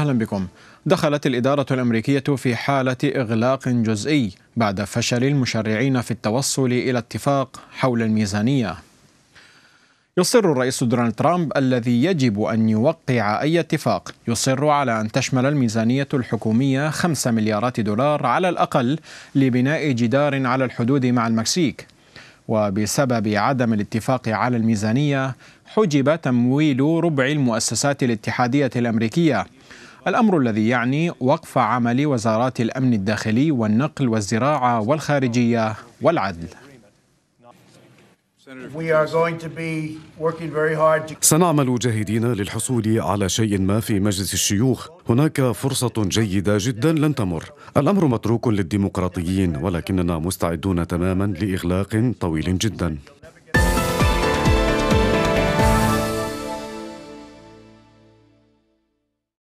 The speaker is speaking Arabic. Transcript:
أهلا بكم دخلت الإدارة الأمريكية في حالة إغلاق جزئي بعد فشل المشرعين في التوصل إلى اتفاق حول الميزانية يصر الرئيس دونالد ترامب الذي يجب أن يوقع أي اتفاق يصر على أن تشمل الميزانية الحكومية 5 مليارات دولار على الأقل لبناء جدار على الحدود مع المكسيك وبسبب عدم الاتفاق على الميزانية حجب تمويل ربع المؤسسات الاتحادية الأمريكية الأمر الذي يعني وقف عمل وزارات الأمن الداخلي والنقل والزراعة والخارجية والعدل سنعمل جاهدين للحصول على شيء ما في مجلس الشيوخ هناك فرصة جيدة جدا لن تمر الأمر متروك للديمقراطيين ولكننا مستعدون تماما لإغلاق طويل جدا